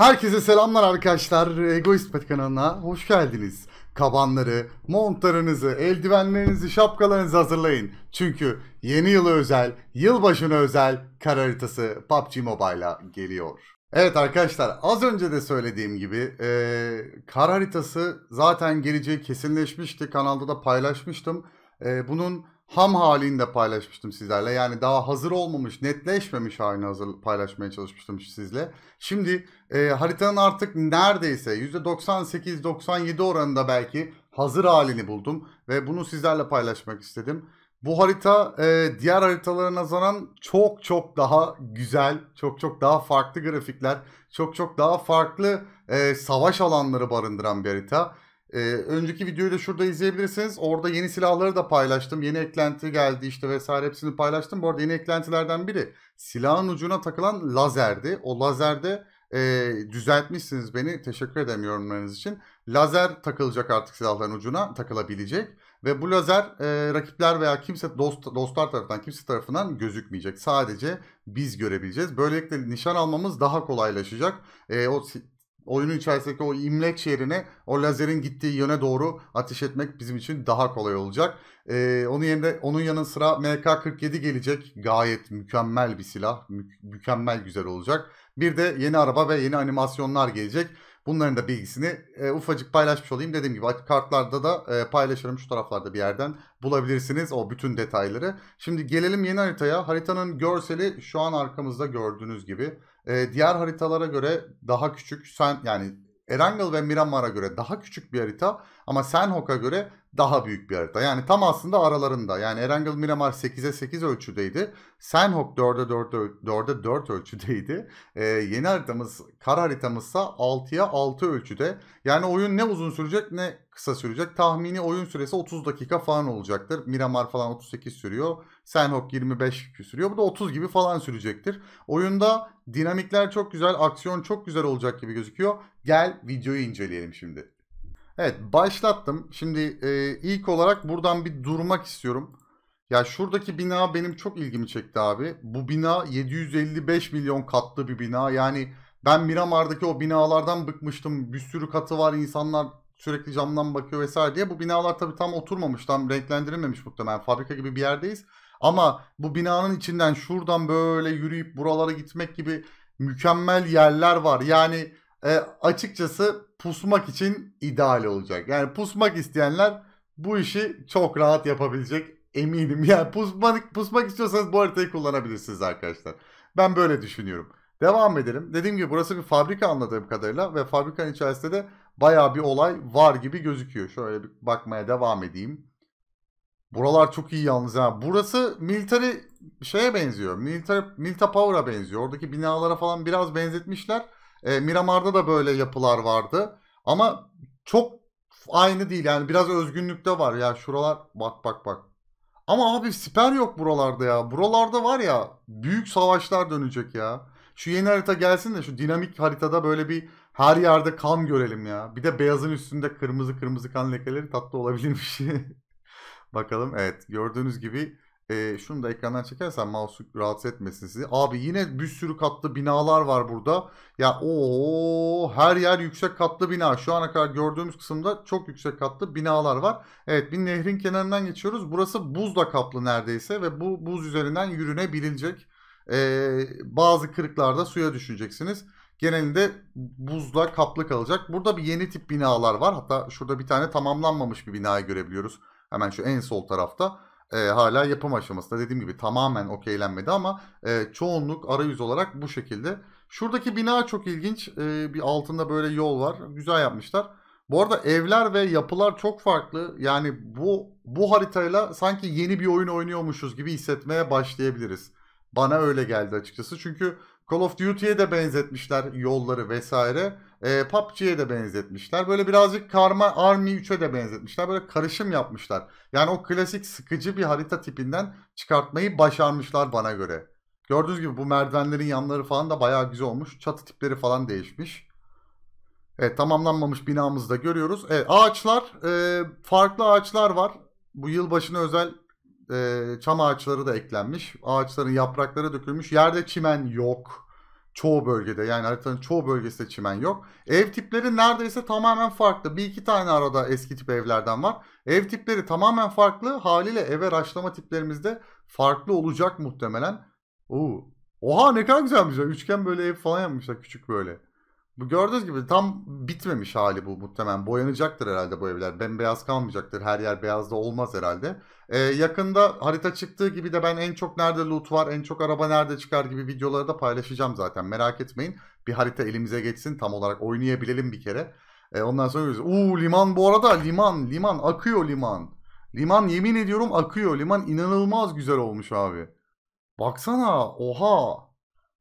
Herkese selamlar arkadaşlar. Egoist Pet kanalına hoş geldiniz. Kabanları, montlarınızı, eldivenlerinizi, şapkalarınızı hazırlayın. Çünkü yeni Yılı özel, yılbaşına özel kar haritası PUBG Mobile'a geliyor. Evet arkadaşlar az önce de söylediğim gibi e, kar haritası zaten geleceği kesinleşmişti. Kanalda da paylaşmıştım. E, bunun ham halinde paylaşmıştım sizlerle. Yani daha hazır olmamış, netleşmemiş halini hazır paylaşmaya çalışmıştım sizle. Şimdi e, haritanın artık neredeyse %98-97 oranında belki hazır halini buldum. Ve bunu sizlerle paylaşmak istedim. Bu harita e, diğer haritalara nazaran çok çok daha güzel, çok çok daha farklı grafikler, çok çok daha farklı e, savaş alanları barındıran bir harita. Ee, önceki videoyu da şurada izleyebilirsiniz. Orada yeni silahları da paylaştım. Yeni eklenti geldi işte vesaire hepsini paylaştım. Bu arada yeni eklentilerden biri silahın ucuna takılan lazerdi. O lazerde e, düzeltmişsiniz beni. Teşekkür ederim yorumlarınız için. Lazer takılacak artık silahların ucuna takılabilecek. Ve bu lazer e, rakipler veya kimse dost, dostlar tarafından kimse tarafından gözükmeyecek. Sadece biz görebileceğiz. Böylelikle nişan almamız daha kolaylaşacak. E, o oyunun içerisindeki o imlek yerine, o lazerin gittiği yöne doğru ateş etmek bizim için daha kolay olacak. Ee, onun yerine onun yanı sıra MK47 gelecek. Gayet mükemmel bir silah. mükemmel güzel olacak. Bir de yeni araba ve yeni animasyonlar gelecek. Bunların da bilgisini e, ufacık paylaşmış olayım. Dediğim gibi kartlarda da e, paylaşırım şu taraflarda bir yerden bulabilirsiniz o bütün detayları. Şimdi gelelim yeni haritaya. Haritanın görseli şu an arkamızda gördüğünüz gibi e, diğer haritalara göre daha küçük. Sen yani Erangel ve Miramar'a göre daha küçük bir harita ama Senhok'a göre daha büyük bir harita. Yani tam aslında aralarında. Yani Erangel Miramar 8'e 8 ölçüdeydi. Senhok 4'e 4, e, 4, ölçüdeydi. Ee, yeni haritamız, kar haritamızsa 6'ya 6 ölçüde. Yani oyun ne uzun sürecek ne kısa sürecek. Tahmini oyun süresi 30 dakika falan olacaktır. Miramar falan 38 sürüyor. Senhok 25 sürüyor. Bu da 30 gibi falan sürecektir. Oyunda dinamikler çok güzel, aksiyon çok güzel olacak gibi gözüküyor. Gel videoyu inceleyelim şimdi. Evet başlattım. Şimdi e, ilk olarak buradan bir durmak istiyorum. Ya şuradaki bina benim çok ilgimi çekti abi. Bu bina 755 milyon katlı bir bina. Yani ben Miramar'daki o binalardan bıkmıştım. Bir sürü katı var insanlar sürekli camdan bakıyor vesaire diye. Bu binalar tabii tam oturmamış, tam renklendirilmemiş muhtemelen. Fabrika gibi bir yerdeyiz. Ama bu binanın içinden şuradan böyle yürüyüp buralara gitmek gibi mükemmel yerler var. Yani e, açıkçası pusmak için ideal olacak. Yani pusmak isteyenler bu işi çok rahat yapabilecek eminim. Yani pusmak, pusmak istiyorsanız bu haritayı kullanabilirsiniz arkadaşlar. Ben böyle düşünüyorum. Devam edelim. Dediğim gibi burası bir fabrika anladığım kadarıyla ve fabrikanın içerisinde de baya bir olay var gibi gözüküyor. Şöyle bir bakmaya devam edeyim. Buralar çok iyi yalnız ha. Burası military şeye benziyor. Military, Milta Power'a benziyor. Oradaki binalara falan biraz benzetmişler. E, Miramar'da da böyle yapılar vardı. Ama çok aynı değil. Yani biraz özgünlükte var ya. Şuralar bak bak bak. Ama abi siper yok buralarda ya. Buralarda var ya büyük savaşlar dönecek ya. Şu yeni harita gelsin de şu dinamik haritada böyle bir her yerde kan görelim ya. Bir de beyazın üstünde kırmızı kırmızı kan lekeleri tatlı olabilirmiş. Bakalım evet gördüğünüz gibi e, şunu da ekrandan çekersen mouse'u rahatsız etmesin sizi. Abi yine bir sürü katlı binalar var burada. Ya o her yer yüksek katlı bina. Şu ana kadar gördüğümüz kısımda çok yüksek katlı binalar var. Evet bir nehrin kenarından geçiyoruz. Burası buzla kaplı neredeyse ve bu buz üzerinden yürünebilecek. Ee, bazı kırıklarda suya düşeceksiniz. genelinde buzla kaplı kalacak. Burada bir yeni tip binalar var. Hatta şurada bir tane tamamlanmamış bir binayı görebiliyoruz. Hemen şu en sol tarafta e, hala yapım aşamasında. Dediğim gibi tamamen okeylenmedi ama e, çoğunluk arayüz olarak bu şekilde. Şuradaki bina çok ilginç. E, bir altında böyle yol var. Güzel yapmışlar. Bu arada evler ve yapılar çok farklı. Yani bu bu haritayla sanki yeni bir oyun oynuyormuşuz gibi hissetmeye başlayabiliriz. Bana öyle geldi açıkçası. Çünkü Call of Duty'ye de benzetmişler yolları vesaire. E, PUBG'ye de benzetmişler. Böyle birazcık Karma Army 3'e de benzetmişler. Böyle karışım yapmışlar. Yani o klasik sıkıcı bir harita tipinden çıkartmayı başarmışlar bana göre. Gördüğünüz gibi bu merdivenlerin yanları falan da bayağı güzel olmuş. Çatı tipleri falan değişmiş. Evet tamamlanmamış binamızı da görüyoruz. Evet, ağaçlar e, farklı ağaçlar var. Bu yılbaşına özel e, çam ağaçları da eklenmiş. Ağaçların yaprakları dökülmüş. Yerde çimen yok. Çoğu bölgede yani haritanın çoğu bölgesinde çimen yok. Ev tipleri neredeyse tamamen farklı. Bir iki tane arada eski tip evlerden var. Ev tipleri tamamen farklı. Haliyle ev araçlama tiplerimizde farklı olacak muhtemelen. Oo. Oha ne kadar güzelmiş. Üçgen böyle ev falan yapmışlar küçük böyle. Bu gördüğünüz gibi tam bitmemiş hali bu muhtemelen. Boyanacaktır herhalde bu evler. Bembeyaz kalmayacaktır. Her yer beyaz da olmaz herhalde. Ee, yakında harita çıktığı gibi de ben en çok nerede loot var, en çok araba nerede çıkar gibi videoları da paylaşacağım zaten. Merak etmeyin. Bir harita elimize geçsin tam olarak oynayabilelim bir kere. Ee, ondan sonra göreceğiz. Uuu liman bu arada liman liman akıyor liman. Liman yemin ediyorum akıyor. Liman inanılmaz güzel olmuş abi. Baksana oha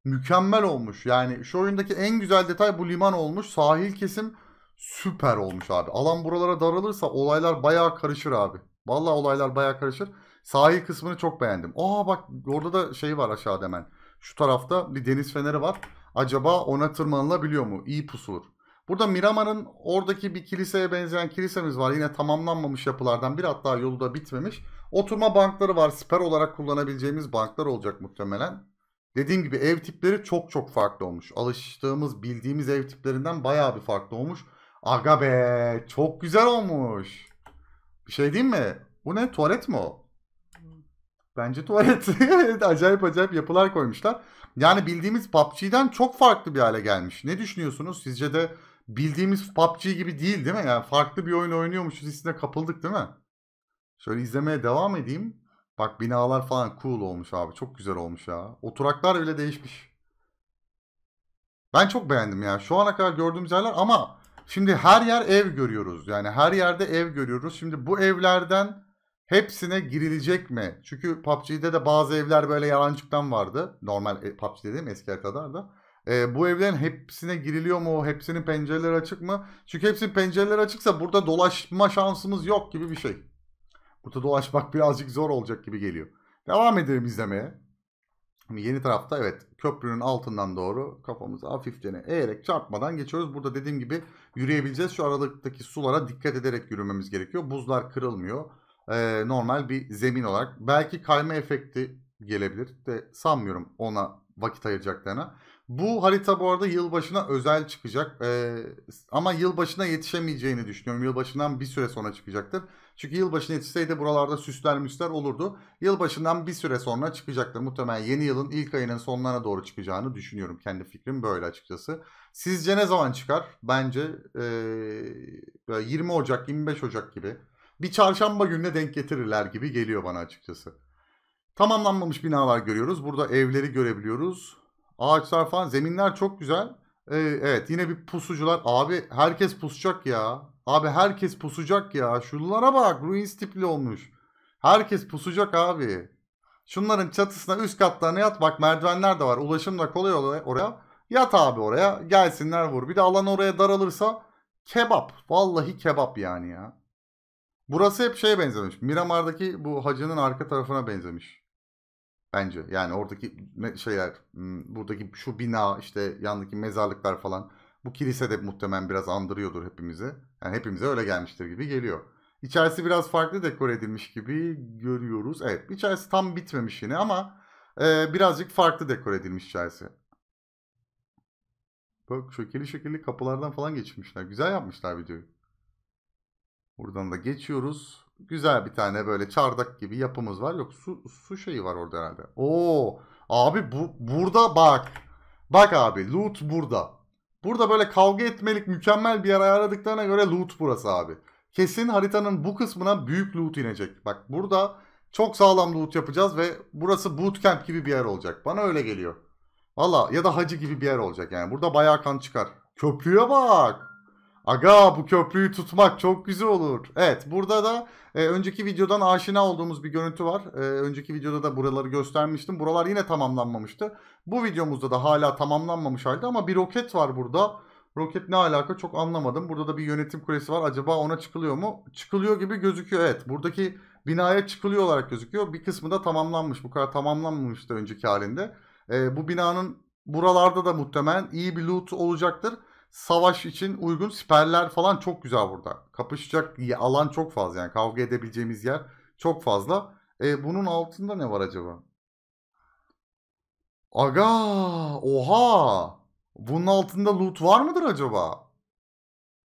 mükemmel olmuş. Yani şu oyundaki en güzel detay bu liman olmuş. Sahil kesim süper olmuş abi. Alan buralara daralırsa olaylar baya karışır abi. Vallahi olaylar baya karışır. Sahil kısmını çok beğendim. Aa bak orada da şey var aşağıda hemen. Şu tarafta bir deniz feneri var. Acaba ona tırmanılabiliyor mu? İyi pusulur. Burada Miramar'ın oradaki bir kiliseye benzeyen kilisemiz var. Yine tamamlanmamış yapılardan bir hatta yolu da bitmemiş. Oturma bankları var. Siper olarak kullanabileceğimiz banklar olacak muhtemelen. Dediğim gibi ev tipleri çok çok farklı olmuş. Alıştığımız bildiğimiz ev tiplerinden baya bir farklı olmuş. Aga be çok güzel olmuş. Bir şey diyeyim mi? Bu ne tuvalet mi o? Bence tuvalet. acayip acayip yapılar koymuşlar. Yani bildiğimiz PUBG'den çok farklı bir hale gelmiş. Ne düşünüyorsunuz? Sizce de bildiğimiz PUBG gibi değil değil mi? Yani farklı bir oyun oynuyormuşuz hissine kapıldık değil mi? Şöyle izlemeye devam edeyim. Bak binalar falan cool olmuş abi. Çok güzel olmuş ya. Oturaklar bile değişmiş. Ben çok beğendim ya. Şu ana kadar gördüğümüz yerler ama şimdi her yer ev görüyoruz. Yani her yerde ev görüyoruz. Şimdi bu evlerden hepsine girilecek mi? Çünkü PUBG'de de bazı evler böyle yalancıktan vardı. Normal e, PUBG dediğim eskiye kadar da. E, bu evlerin hepsine giriliyor mu? Hepsinin pencereleri açık mı? Çünkü hepsinin pencereleri açıksa burada dolaşma şansımız yok gibi bir şey. Kutu dolaşmak birazcık zor olacak gibi geliyor. Devam edelim izlemeye. Şimdi yeni tarafta evet köprünün altından doğru kafamızı hafifçe eğerek çarpmadan geçiyoruz. Burada dediğim gibi yürüyebileceğiz. Şu aralıktaki sulara dikkat ederek yürümemiz gerekiyor. Buzlar kırılmıyor. Ee, normal bir zemin olarak. Belki kayma efekti gelebilir de sanmıyorum ona vakit ayıracaklarına. Bu harita bu arada yılbaşına özel çıkacak. Ee, ama yılbaşına yetişemeyeceğini düşünüyorum. Yılbaşından bir süre sonra çıkacaktır. Çünkü yılbaşına yetişseydi buralarda süsler müsler olurdu. Yılbaşından bir süre sonra çıkacaktır. Muhtemelen yeni yılın ilk ayının sonlarına doğru çıkacağını düşünüyorum. Kendi fikrim böyle açıkçası. Sizce ne zaman çıkar? Bence ee, 20 Ocak, 25 Ocak gibi. Bir çarşamba gününe denk getirirler gibi geliyor bana açıkçası. Tamamlanmamış binalar görüyoruz. Burada evleri görebiliyoruz. Ağaçlar falan. Zeminler çok güzel. Ee, evet yine bir pusucular. Abi herkes pusacak ya. Abi herkes pusacak ya. Şunlara bak. Ruins tipli olmuş. Herkes pusacak abi. Şunların çatısına üst katlarına yat. Bak merdivenler de var. Ulaşım da kolay oraya. Yat abi oraya. Gelsinler vur. Bir de alan oraya daralırsa kebap. Vallahi kebap yani ya. Burası hep şeye benzemiş. Miramar'daki bu hacının arka tarafına benzemiş. Bence yani oradaki şeyler, buradaki şu bina işte yandaki mezarlıklar falan bu kilise de muhtemelen biraz andırıyordur hepimizi. Yani hepimize öyle gelmiştir gibi geliyor. İçerisi biraz farklı dekor edilmiş gibi görüyoruz. Evet içerisi tam bitmemiş yine ama e, birazcık farklı dekor edilmiş içerisi. Bak şekilli şekilli kapılardan falan geçmişler. Güzel yapmışlar videoyu. Buradan da geçiyoruz. Güzel bir tane böyle çardak gibi yapımız var. Yok su, su şeyi var orada herhalde. Oo abi bu burada bak. Bak abi loot burada. Burada böyle kavga etmelik mükemmel bir yer ayarladıklarına göre loot burası abi. Kesin haritanın bu kısmına büyük loot inecek. Bak burada çok sağlam loot yapacağız ve burası bootcamp gibi bir yer olacak. Bana öyle geliyor. Valla ya da hacı gibi bir yer olacak yani. Burada bayağı kan çıkar. Köprüye bak. Aga bu köprüyü tutmak çok güzel olur. Evet burada da e, önceki videodan aşina olduğumuz bir görüntü var. E, önceki videoda da buraları göstermiştim. Buralar yine tamamlanmamıştı. Bu videomuzda da hala tamamlanmamış halde ama bir roket var burada. Roket ne alaka çok anlamadım. Burada da bir yönetim kulesi var. Acaba ona çıkılıyor mu? Çıkılıyor gibi gözüküyor evet. Buradaki binaya çıkılıyor olarak gözüküyor. Bir kısmı da tamamlanmış. Bu kadar tamamlanmamıştı önceki halinde. E, bu binanın buralarda da muhtemelen iyi bir loot olacaktır savaş için uygun siperler falan çok güzel burada. Kapışacak alan çok fazla yani kavga edebileceğimiz yer çok fazla. E, bunun altında ne var acaba? Aga oha bunun altında loot var mıdır acaba?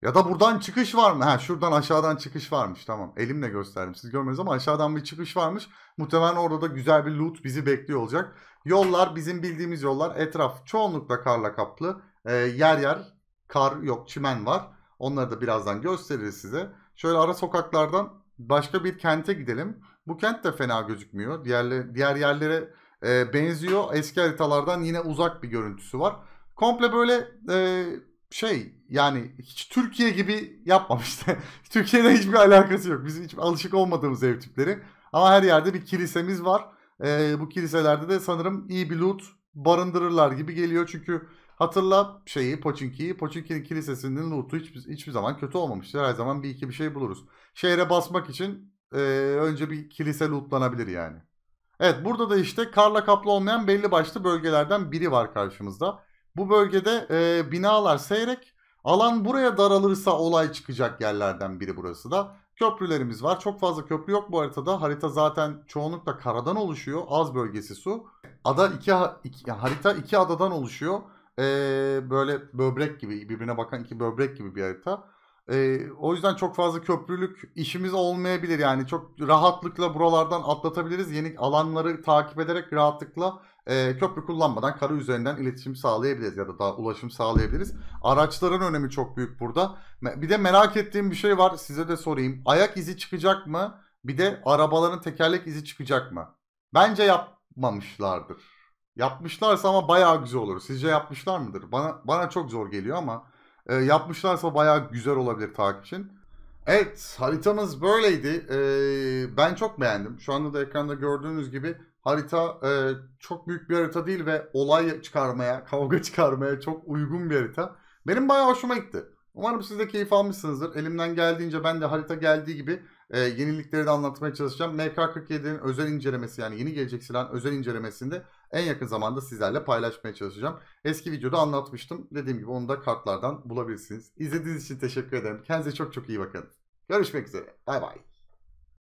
Ya da buradan çıkış var mı? Ha şuradan aşağıdan çıkış varmış tamam. Elimle gösterdim siz görmediniz ama aşağıdan bir çıkış varmış. Muhtemelen orada da güzel bir loot bizi bekliyor olacak. Yollar bizim bildiğimiz yollar. Etraf çoğunlukla karla kaplı. E, yer yer kar yok çimen var. Onları da birazdan gösteririz size. Şöyle ara sokaklardan başka bir kente gidelim. Bu kent de fena gözükmüyor. Diğerle, diğer yerlere e, benziyor. Eski haritalardan yine uzak bir görüntüsü var. Komple böyle e, şey yani hiç Türkiye gibi yapmamıştı. Türkiye'de hiçbir alakası yok. Bizim hiç alışık olmadığımız ev tipleri. Ama her yerde bir kilisemiz var. E, bu kiliselerde de sanırım iyi bir loot barındırırlar gibi geliyor. Çünkü Hatırla şeyi Poçinki'yi. Poçinki'nin kilisesinin lootu hiçbir, hiçbir zaman kötü olmamıştır. Her zaman bir iki bir şey buluruz. Şehre basmak için e, önce bir kilise lootlanabilir yani. Evet burada da işte karla kaplı olmayan belli başlı bölgelerden biri var karşımızda. Bu bölgede e, binalar seyrek. Alan buraya daralırsa olay çıkacak yerlerden biri burası da. Köprülerimiz var. Çok fazla köprü yok bu haritada. Harita zaten çoğunlukla karadan oluşuyor. Az bölgesi su. Ada iki, iki harita iki adadan oluşuyor e, böyle böbrek gibi birbirine bakan iki böbrek gibi bir harita. E, o yüzden çok fazla köprülük işimiz olmayabilir yani çok rahatlıkla buralardan atlatabiliriz. Yeni alanları takip ederek rahatlıkla e, köprü kullanmadan karı üzerinden iletişim sağlayabiliriz ya da daha ulaşım sağlayabiliriz. Araçların önemi çok büyük burada. Bir de merak ettiğim bir şey var size de sorayım. Ayak izi çıkacak mı? Bir de arabaların tekerlek izi çıkacak mı? Bence yapmamışlardır. Yapmışlarsa ama bayağı güzel olur. Sizce yapmışlar mıdır? Bana bana çok zor geliyor ama e, yapmışlarsa bayağı güzel olabilir takip için. Evet haritamız böyleydi. E, ben çok beğendim. Şu anda da ekranda gördüğünüz gibi harita e, çok büyük bir harita değil ve olay çıkarmaya, kavga çıkarmaya çok uygun bir harita. Benim bayağı hoşuma gitti. Umarım siz de keyif almışsınızdır. Elimden geldiğince ben de harita geldiği gibi e, yenilikleri de anlatmaya çalışacağım. MK47'nin özel incelemesi yani yeni gelecek silahın özel incelemesinde en yakın zamanda sizlerle paylaşmaya çalışacağım. Eski videoda anlatmıştım. Dediğim gibi onu da kartlardan bulabilirsiniz. İzlediğiniz için teşekkür ederim. Kendinize çok çok iyi bakın. Görüşmek üzere. Bay bay.